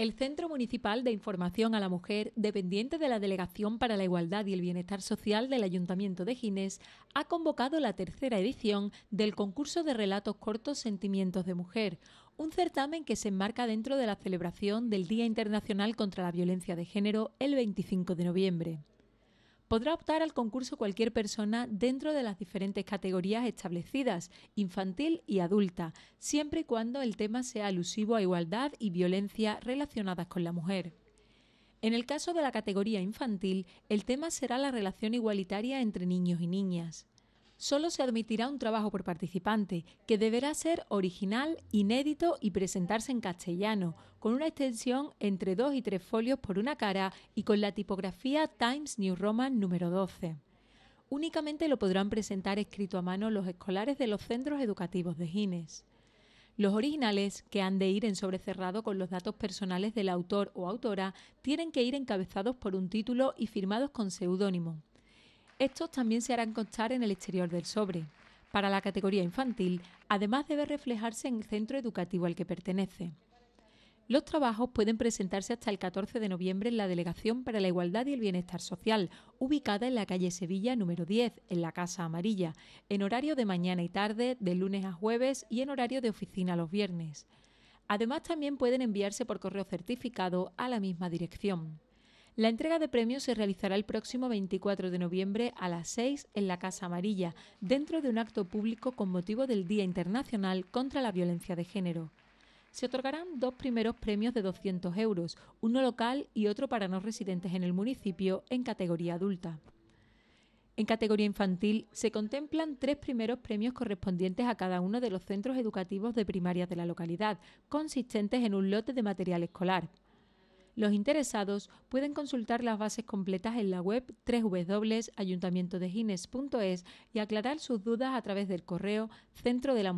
El Centro Municipal de Información a la Mujer, dependiente de la Delegación para la Igualdad y el Bienestar Social del Ayuntamiento de Gines, ha convocado la tercera edición del concurso de relatos cortos Sentimientos de Mujer, un certamen que se enmarca dentro de la celebración del Día Internacional contra la Violencia de Género el 25 de noviembre. Podrá optar al concurso cualquier persona dentro de las diferentes categorías establecidas, infantil y adulta, siempre y cuando el tema sea alusivo a igualdad y violencia relacionadas con la mujer. En el caso de la categoría infantil, el tema será la relación igualitaria entre niños y niñas solo se admitirá un trabajo por participante, que deberá ser original, inédito y presentarse en castellano, con una extensión entre dos y tres folios por una cara y con la tipografía Times New Roman número 12. Únicamente lo podrán presentar escrito a mano los escolares de los centros educativos de Gines. Los originales, que han de ir en sobrecerrado con los datos personales del autor o autora, tienen que ir encabezados por un título y firmados con seudónimo. Estos también se harán constar en el exterior del sobre. Para la categoría infantil, además debe reflejarse en el centro educativo al que pertenece. Los trabajos pueden presentarse hasta el 14 de noviembre en la Delegación para la Igualdad y el Bienestar Social, ubicada en la calle Sevilla número 10, en la Casa Amarilla, en horario de mañana y tarde, de lunes a jueves y en horario de oficina los viernes. Además, también pueden enviarse por correo certificado a la misma dirección. La entrega de premios se realizará el próximo 24 de noviembre a las 6 en la Casa Amarilla, dentro de un acto público con motivo del Día Internacional contra la Violencia de Género. Se otorgarán dos primeros premios de 200 euros, uno local y otro para no residentes en el municipio en categoría adulta. En categoría infantil se contemplan tres primeros premios correspondientes a cada uno de los centros educativos de primaria de la localidad, consistentes en un lote de material escolar. Los interesados pueden consultar las bases completas en la web www.ayuntamientodegines.es y aclarar sus dudas a través del correo centro de